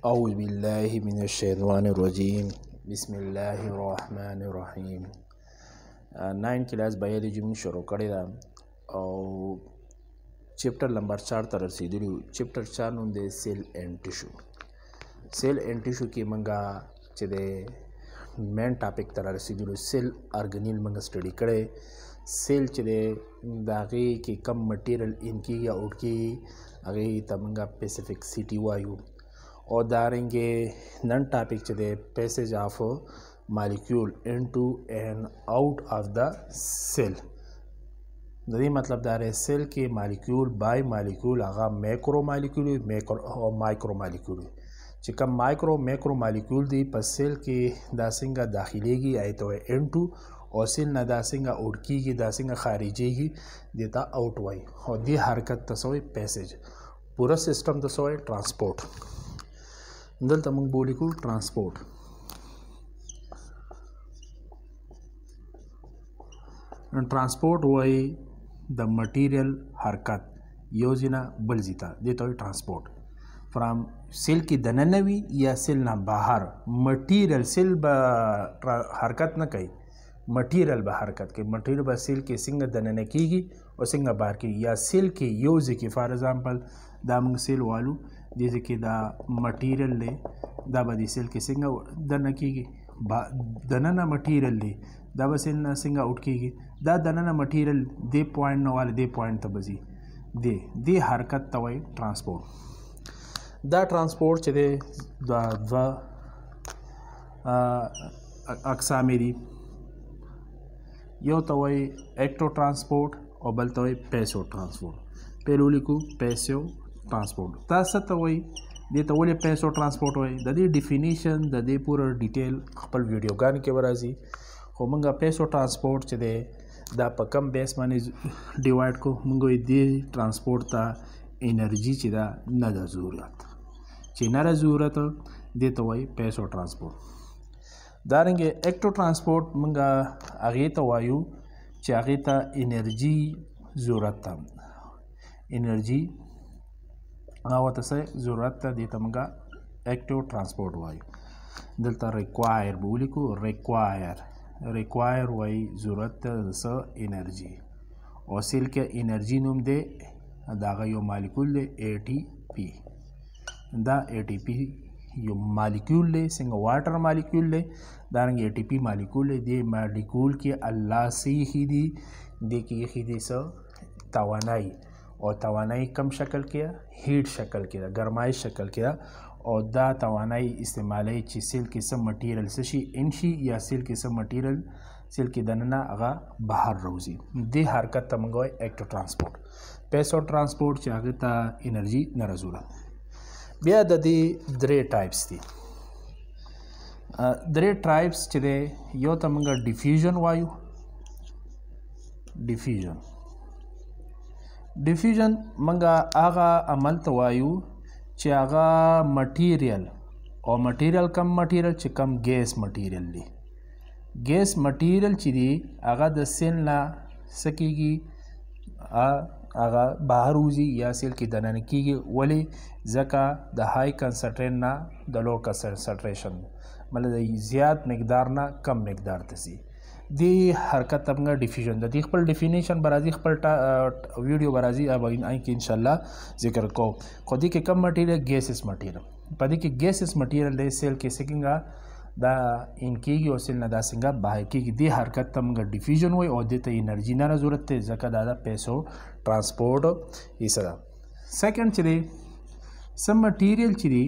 أعوذ بالله من الشيطان الرجيم بسم الله الرحمن الرحیم ناین کلاس بایولوژي موږ شروع کړی دا او چپټر نمبر 4 ته رسیدلو چپټر 4 نوم دی سیل اینډ ټیشو سیل اینډ ټیشو کې موږ چې دی مین ټاپک ته رسیدلو سیل ارګنیل موږ سټډي کړی سیل چې دی د هغې کې کم مټیریل ان کېږي او اوټ کېږي هغې ته موږ پیسفیک سیټي وایو और दारेंगे नन टॉपिक चे passage of molecule to and out of the cell नदी मतलब दार है सेल के मालिक्यूल बाई मालिक्यूल आगा macro molecule macro micro molecule चिका माइक्रो मैक्रो मालिक्यूल दी पर सेल के दासिंगा दाखिलेगी आए तो है एन टू और सेल ना दासिंगा उड़की की दासिंगा खारिजेगी देता आउट वाई और दी हरकत तसोई तो पैसेज पूरा सिस्टम तसोई ट्रांसपोर्ट दल तमंग बॉडी को ट्रांसपोर्ट ट्रांसपोर्ट वही द मटीरियल हरकत योजना जीता देता हुई ट्रांसपोर्ट फ्रॉम सेल की दननवी या सेल ना बाहर मटीरियल सेल हरकत ना कही मटीरियल बा हरकत के मटीरियल बा सेल के सिंग दनने की और सिंग बाहर की या सेल के योज की फॉर एग्जांपल दामंग सेल वालू د دې کې دا مټیریل دی دا به د سیل کې څنګه دننه کیږي دننه مټیریل دی دا به سیل نه څنګه آوټ کیږي دا دننه مټیریل دې پوینټ نه والے دې پوینټ ته بځي دی دې حرکت ته وایي ترانسپورت دا ترانسپورت چې دی دا دوه اقسام دي یو ته وایي اکټو ترانسپورت او بل ته وایي پیسو ترانسپورت پهلو لیکو پیسو ټرانسپورټ دا څه ته وایي دې ته ولې پیسو ټرانسپورټ وایي د دې ډیفینیشن د دې پوره ډیټیل خپل ویډیوګان کې ورازي خو مونږه پیسو ټرانسپورټ چې دی دا په کم بیس باندې ډیوایډ کو مونږ دې ټرانسپورټ ته انرژي چې دا نه ده ضرورت چې نه ده ضرورت دې ته وایي پیسو ټرانسپورټ دارنګه اکټو ټرانسپورټ مونږه هغه ته وایو چې هغه ته انرژي ضرورت ده انرژي دا وته څه ضرورت ته دي ته موږ اکټیو ترانسپورټ وایو دلته ریکوایر به ولیکو ریکوایر ریکوایر وایي ضرورت ته څه انرژي او سیل کې انرژي نوم دی دا یو مالیکول دی اے ټي پی دا اے ټي پی یو مالیکول دی څنګه واټر مالیکول دی دا رنګ اے ټي پی مالیکول دی دی مالیکول کې الله سي خې دی د کې خې دی سو توانایي او توانایي کم شکل کې هیټ شکل کې ده ګرمایش شکل کې ده او دا توانایي استعمالي چې سیل کې سم مټیریل څه شي انشي یا سیل کې سم مټیریل سیل کې دننه هغه بهر روزي د حرکت ته موږ وایي اکټو ترانسپورت پیسو ترانسپورت چې هغه ته انرژي نارزوله بیا د دې درې ټایپس دي درې ټایپس چې دی یو ته موږ ډیفیوژن وایو ډیفیوژن ډیفیوژن منګه هغه عمل ته وایو چې هغه مټیریل او مټیریل کم مټیریل چې کم ګیس مټیریل دی ګیس مټیریل چې دی هغه د سیل نه سکیږي هغه بهر وځي یا سیل کې دننه کیږي ولی ځکه د های کنسنټریشن نه د لو کنسنټریشن مله زیات مقدار نه کم مقدار ته ځي د حرکت تبنګ ډیفیژن د خپل ډیفینیشن برازي خپل ویډیو برازي اوبین آی کې ان شاء الله ذکر کو خو دې کې کم مټیریل ګیسز مټیریل پدې کې ګیسز مټیریل د سیل کې څنګه دا ان کېږي او سیل نه دا څنګه بهر کېږي د حرکت تمګه ډیفیژن وي او د ته انرژي نه ضرورت ته ځکه دا د پیسو ترانسپورټ ایسه دا سیکنډ چې دی سم مټیریل چې دی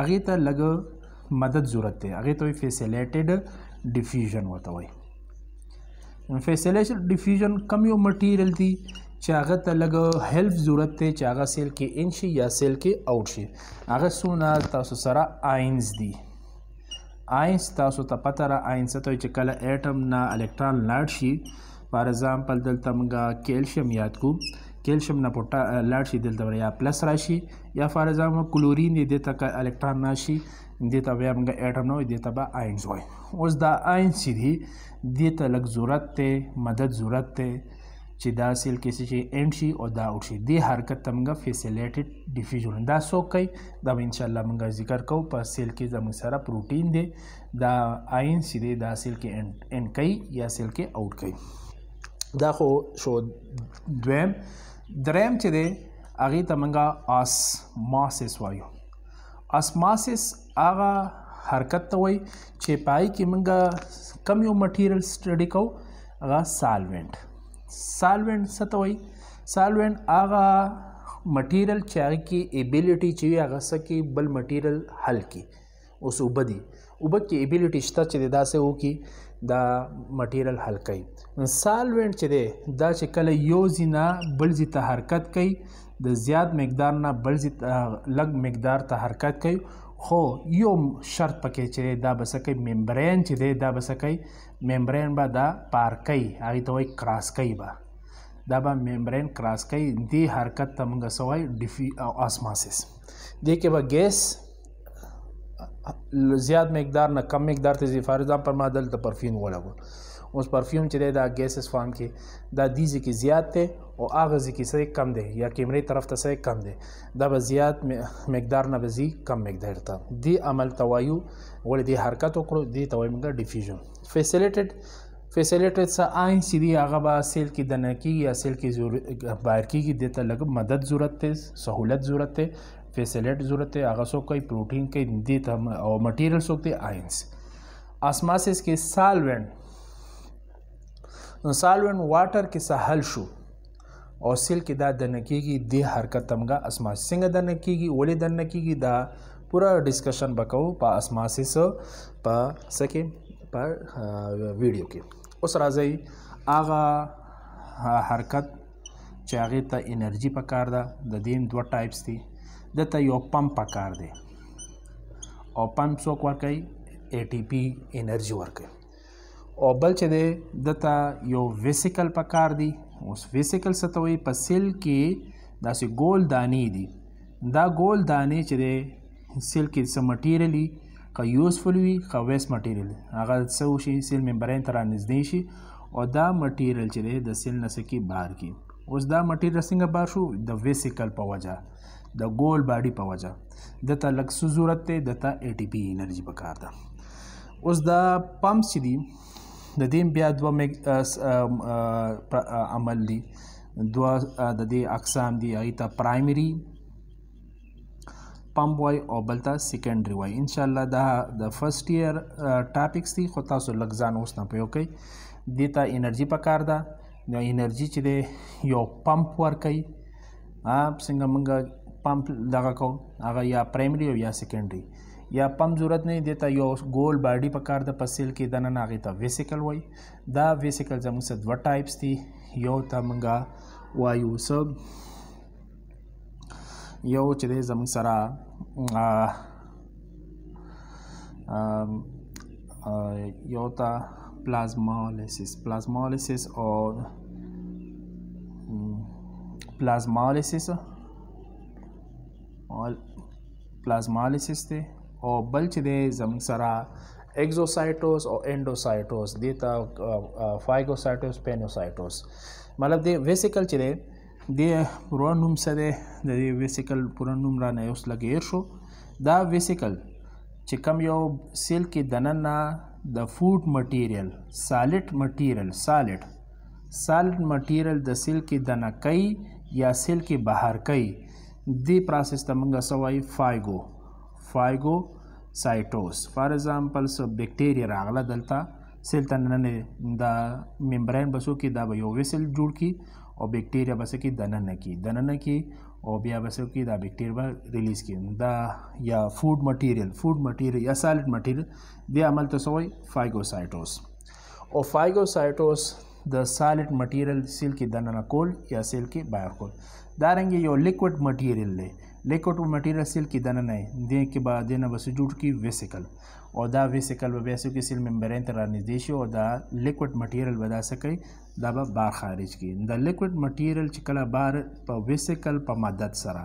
هغه ته لګ مدد ضرورت دی هغه ته فیسیلیټډ ډیفیژن وته وي نو فیصله ډیفیوژن کم یو مټیریل دی چې هغه ته لګ هیلپ ضرورت ته چې هغه سیل کې ان شي یا سیل کې اوټ شي هغه سونه تاسو سره آینز دي آینز تاسو ته پته را آینز ته چې کله اټم نه الکترون لاړ شي فار ایگزامپل دلته موږ کیلشیم یاد کو کیلشیم نه پوټا لاړ شي دلته یا پلس راشي یا فار ایگزامپل کلورین دی دته کا الکترون ناشي دته بیا موږ اټم نو دته با آینز وای اوس دا آینز چې دی دته لګ ضرورت ته مدد ضرورت ته چې دا سیل کې شي اینډ شي او دا اوټ شي دی حرکت تمګه فیسیلیټډ ډیفیوژن دا سو کوي دا ان شاء الله موږ ذکر کوو په سیل کې زموږ سره پروتین دی دا آینز دی دا سیل کې اینډ کوي یا سیل کې اوټ کوي دا خو شو دویم دریم چې دی هغه ته منګه اس ماسس وایو اس ماسس هغه حرکت ته وای چې پای کې منګه کم یو مټیریل سټډي کو هغه سالونت سالونت ستوي سالونت هغه مټیریل چې هغه کې ایبিলিټي چې هغه سکی بل مټیریل حل کی اوس وبدي وبکه ایبیلیټی شته چې داسې وکي دا مټیریل حل کوي سالوینټ چې دی دا چې کله یو زینا بل زی ته حرکت کوي د زیات مقدار نه بل زی لګ مقدار ته حرکت کوي خو یو شرط پکې چې دا بس کوي ممبرین چې دی دا بس کوي ممبرین به دا پار کوي هغه ته وای کراس کوي به دا به ممبرین کراس کوي دې حرکت ته موږ سوای ډیفي او اسماسس دې کې به ګیس زیات مقدار نه کم مقدار ته زیفار ځان پر ما دلته پرفیوم ولګو اوس پرفیوم چې دی دا ګیسز فارم کې دا دیزي کې زیات دی او هغه ځکه سره کم دی یا کیمرې طرف ته سره کم دی دا به زیات مقدار نه بزي کم مقدار ته دی عمل توایو ول دی حرکت وکړو دی توایو موږ ډیفیوژن فیسیلیټډ فیسیلیټډ سا آین سی دی هغه با سیل کې دنه کې یا سیل کې زور بار کې کې دته لګ مدد ضرورت ته سہولت ضرورت ته فیسیلیٹ ضرورت ہے آغا سوک کئی پروٹین کئی دیتا اور مٹیریل سوک دی آئنس اسماسس کې سالوینټ نو سالوینټ واټر کې سهل شو او سیل کې دا د نکیږي د حرکت تمګه اسماس څنګه د نکیږي ولې د نکیږي دا پورا ډیسکشن بکاو په اسماسس په سکه په ویډیو کې اوس راځي اغه حرکت چې هغه ته انرژي پکار ده د دین دوه ټایپس دي دته یو پمپ پکار دی او پمپ څوک ورکوي ای ټي پی انرژي ورکوي او بل چې دی دته یو ویسیکل پکار دی اوس ویسیکل ستوي په سیل کې داسې ګول دانی دي دا ګول دانی چې دی سیل کې څه مټیریلی که یوزفل وي که ویس مټیریل هغه څه وشي سیل ممبرین ته رانږدې شي او دا مټیریل چې دی د سیل نه سکی بار کی اوس دا مټیریل څنګه بار شو د ویسیکل په وجه د ګول باډي په وجه دته لکسو ضرورت ته دته ای ټی پی انرژي پکار ده اوس د پمپ چې دی د دې بیا دوه میګ عمل دی دوه د دې اقسام دی ایت پرایمری پمپ وای او بلته سیکنډري وای ان شاء الله دا د فرست ایئر ټاپکس دي خو تاسو لږ ځان اوس نه پوهیو کوي دې ته انرژي پکار ده د انرژي چې دی یو پمپ ورکوي څنګه موږ پمپ دغه کو هغه یا پرایمري او یا سیکنډري یا پمپ ضرورت نه دیته یو ګول باډي په کار د پسیل کې د نن هغه ته ویسیکل وای دا ویسیکل زموږ څه دوه ټایپس دي یو ته منګه وایو سب یو چې زموږ سره یو ته plasmolysis plasmolysis or mm, plasmolysis پلازمالیسس دی او بل چې دی زموږ سره ایگزوسایټوس او انډوسایټوس دی ته فایګوسایټوس پینوسایټوس مطلب دی ویسیکل چې دی د پورا نوم څه دی د دې ویسیکل پورا نوم را نه اوس لګیر شو دا ویسیکل چې کم یو سیل کې دننه د فود مټیریل سالټ مټیریل سالټ سالټ مټیریل د سیل کې دنه کوي یا سیل کې بهر کوي دې پروسس ته موږ څه وایو فایګو فایګو سایټوس فار ایگزامپل سب بیکټیریا راغله دلته سیل ته نننه د ممبرین بسو کې دا به یو ویسل جوړ کی او بیکټیریا بس کې دننه کی دننه کی او بیا بس کې دا بیکټیریا به ریلیز کی دا یا فود مټیریل فود مټیریل یا سالډ مټیریل دی عمل ته سوې فایګوسایټوس او فایګوسایټوس د سالټ مټیریل سیل کې دننه کول یا سیل کې بهر کول دا رنګ یو لیکوډ مټیریل دی لیکوډ مټیریل سیل کې دننه دی کې به دنه بس جوړ کی ویسیکل او دا ویسیکل به بیا سو کې سیل ممبرین ته رانږدې شي او دا لیکوډ مټیریل به دا څه کوي دا به بار خارج کی دا لیکوډ مټیریل چې کله بار په ویسیکل په مدد سره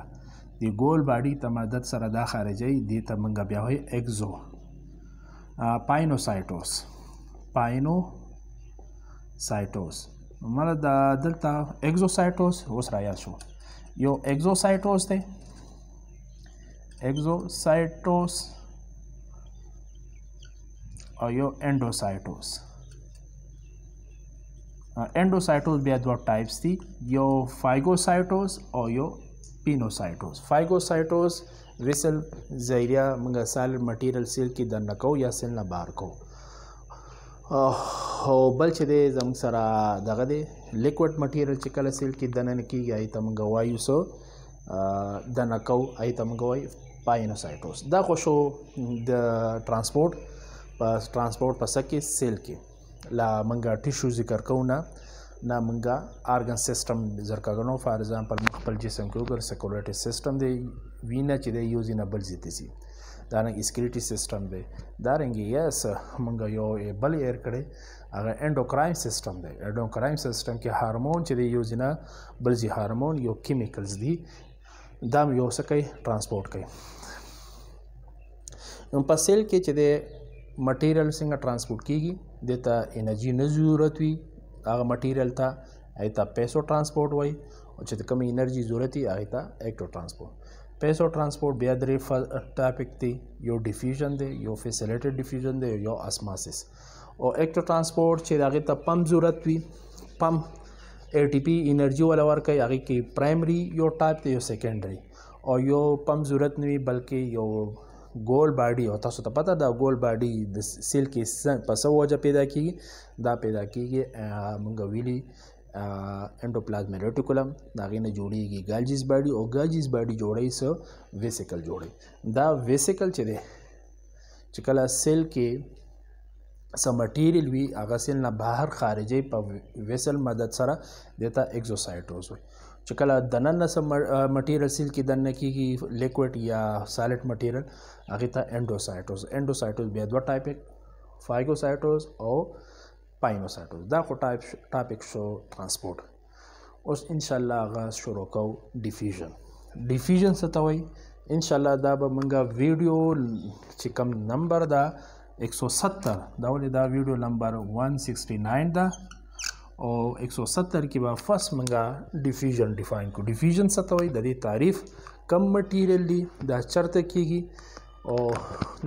دی ګول باډي تمدد سره دا خارجي دی ته منګه بیا وي اگزو پاینوسایټوس پاینو සයිටෝස් මල දල්තා එක්සෝසයිටෝස් හෝස් රයා ශෝ यो एक्सोसाइटोस थे एक्सोसाइटोस और यो एंडोसाइटोस हाँ, एंडोसाइटोस भी दो टाइप्स थी यो फाइगोसाइटोस और यो पिनोसाइटोस फाइगोसाइटोस विसल जरिया मंगा साल मटीरियल सेल की दर नको या सेल ना बार को او بل چې دی زموږ سره دغه دی لیکوډ مټیریل چې کله سیل کې دننه کیږي هغې ته موږ وایو څه دننه کوو هغې ته موږ وایو پاینوسایټوس دا خو شو د ترانسپورټ په ترانسپورټ په سکه سیل کې لا موږ ټیشو ذکر کوو نه نه موږ ارګن سیستم ذکر کوو فار ایگزامپل خپل جسم کې وګور سکیورټي سیستم دی وینه چې دی یوزینه بل زیاتې سي دا نه اسکریټي سیستم دی دا رنګ یس مونږ یو بل ایر کړي هغه انډوکراین سیستم دی انډوکراین سیستم کې هارمون چې دی یو جنا بل ځي هارمون یو کیمیکلز دی دا یو څه کوي ترانسپورت کوي نو په سیل کې چې د مټیریل څنګه ترانسپورت کیږي د ته انرژي نه ضرورت وي هغه مټیریل ته ایته پیسو ترانسپورت وای او چې کوم انرژي ضرورت وي هغه ته اکټو ترانسپورت पेसो ट्रांसपोर्ट बेअदरी टॉपिक थी यो डिफ्यूजन दे यो फेसिलेटेड डिफ्यूजन दे यो असमासिस और तो ट्रांसपोर्ट छे आगे तब तो पम्प ज़रूरत हुई pump A T P energy वाला वर्क है आगे की प्राइमरी यो टाइप थे यो सेकेंडरी और यो पम्प ज़रूरत नहीं बल्कि यो गोल बॉडी होता सो तो पता था गोल बॉडी सिल्क की पसव वजह पैदा की दा पैदा की गई विली एंडोप्लाज्म रेटिकुलम दागे ने जोड़ेगी गर्जिस बॉडी और गर्जिस बॉडी जोड़े स वेसिकल जोड़े द वेसिकल चे चिकल सेल के स मटीरियल भी आगा सेल ना बाहर खारिज पर वेसल मदद सरा देता एक्सोसाइटोज चिकल दनन स मटीरियल सेल की दन की लिक्विड या सॉलिड मटीरियल आगे था एंडोसाइटोस एंडोसाइटोस बेदवा टाइप है फाइगोसाइटोस और پای نو ساتو دا خو ټاپک شو ترانسپورت اوس ان شاء الله غا شروع کو ډیفیوژن ډیفیوژن څه ته وای ان شاء الله دا به منګه ویډیو چې کم نمبر دا 170 دا ولې دا ویډیو نمبر 169 دا او 170 کې به فرست منګه ډیفیوژن ډیفاین کو ډیفیوژن څه ته وای د دې تعریف کم مټیریل دی دا چرته کیږي او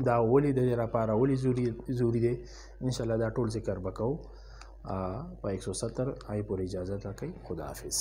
دا ولې د لپاره ولې زوري زوري دی ان شاء الله دا ټول ذکر وکاو په 170 آی پورې اجازه راکړئ خدا حافظ